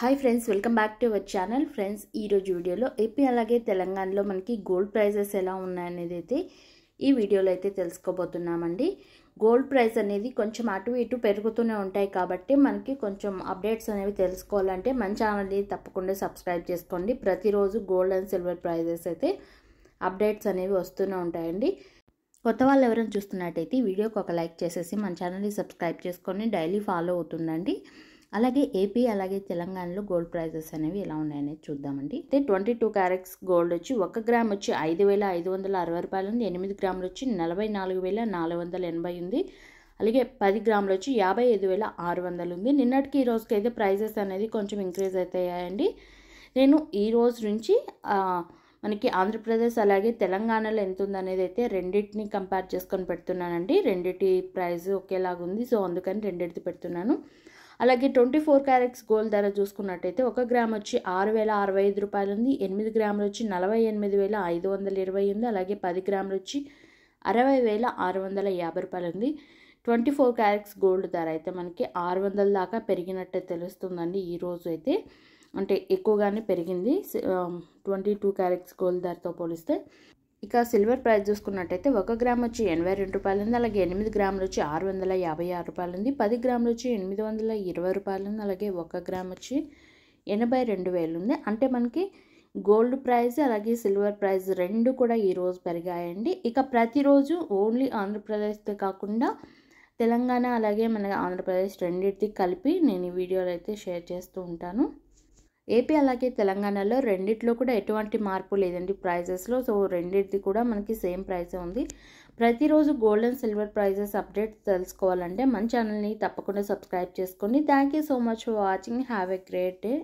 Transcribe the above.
hi friends welcome back to our channel friends ఈరోజు వీడియోలో AP అలాగే తెలంగాణలో మనకి గోల్డ్ ప్రైజెస్ ఎలా ఉన్నాయనేది అయితే ఈ వీడియోలో అయితే తెలుసుకోబోతున్నామండి గోల్డ్ ప్రైస్ అనేది కొంచెం అటు ఇటు పెరుగుతూనే ఉంటాయి కాబట్టి మనకి కొంచెం అప్డేట్స్ అనేవి తెలుసుకోవాలంటే మన ఛానల్ తప్పకుండా సబ్స్క్రైబ్ చేసుకోండి ప్రతిరోజు గోల్డ్ అండ్ సిల్వర్ ప్రైజెస్ అయితే అప్డేట్స్ అనేవి వస్తూనే ఉంటాయండి కొత్త వాళ్ళు ఎవరైనా చూస్తున్నట్టయితే వీడియోకి ఒక లైక్ చేసేసి మన ఛానల్ని సబ్స్క్రైబ్ చేసుకొని డైలీ ఫాలో అవుతుందండి అలాగే ఏపీ అలాగే తెలంగాణలో గోల్డ్ ప్రైజెస్ అనేవి ఎలా ఉన్నాయనేది చూద్దామండి అయితే ట్వంటీ టూ క్యారెట్స్ గోల్డ్ వచ్చి ఒక గ్రామ్ వచ్చి ఐదు వేల ఐదు వందల అరవై రూపాయలు ఉంది ఎనిమిది గ్రాములు వచ్చి నలభై నాలుగు వేల నాలుగు వందల ఎనభై ఉంది అలాగే పది గ్రాములు వచ్చి యాభై ఐదు వేల ఆరు వందలు ఉంది నిన్నటికి ఈ రోజుకి అయితే ప్రైజెస్ అనేది కొంచెం ఇంక్రీజ్ అవుతాయండి నేను ఈ రోజు నుంచి మనకి ఆంధ్రప్రదేశ్ అలాగే తెలంగాణలో ఎంత ఉందనేది అయితే రెండింటిని కంపేర్ చేసుకొని పెడుతున్నానండి రెండింటి ప్రైస్ ఒకేలాగా ఉంది సో అందుకని రెండింటిది పెడుతున్నాను అలాగే ట్వంటీ ఫోర్ క్యారెట్స్ గోల్డ్ ధర చూసుకున్నట్టయితే ఒక గ్రామ్ వచ్చి ఆరు వేల అరవై ఐదు రూపాయలు ఉంది ఎనిమిది గ్రాములు వచ్చి నలభై ఎనిమిది వేల ఐదు వందల ఇరవై ఉంది అలాగే పది గ్రాములు వచ్చి అరవై వేల ఆరు వందల యాభై రూపాయలు ఉంది ట్వంటీ ఫోర్ క్యారెట్స్ గోల్డ్ ధర అయితే మనకి ఆరు వందల దాకా పెరిగినట్టే తెలుస్తుందండి ఈరోజు అయితే అంటే ఎక్కువగానే పెరిగింది ట్వంటీ టూ క్యారెట్స్ గోల్డ్ ధరతో పోలిస్తే ఇక సిల్వర్ ప్రైస్ చూసుకున్నట్టయితే ఒక గ్రామ్ వచ్చి ఎనభై రెండు రూపాయలు ఉంది అలాగే ఎనిమిది గ్రాములు వచ్చి ఆరు వందల యాభై ఆరు రూపాయలు ఉంది పది గ్రాములు వచ్చి ఎనిమిది వందల ఇరవై రూపాయలు ఉంది అలాగే ఒక గ్రామ్ వచ్చి ఎనభై రెండు వేలు ఉంది అంటే మనకి గోల్డ్ ప్రైస్ అలాగే సిల్వర్ ప్రైస్ రెండు కూడా ఈరోజు పెరిగాయండి ఇక ప్రతిరోజు ఓన్లీ ఆంధ్రప్రదేశ్తో కాకుండా తెలంగాణ అలాగే మన ఆంధ్రప్రదేశ్ రెండింటికి కలిపి నేను ఈ వీడియోలు అయితే షేర్ చేస్తూ ఉంటాను ఏపీ అలాగే తెలంగాణలో రెండిట్లో కూడా ఎటువంటి మార్పు లేదండి ప్రైజెస్లో సో రెండింటిది కూడా మనకి సేమ్ ప్రైజే ఉంది ప్రతిరోజు gold and silver prices updates తెలుసుకోవాలంటే మన ఛానల్ని తప్పకుండా సబ్స్క్రైబ్ చేసుకోండి thank you so much for watching have a great day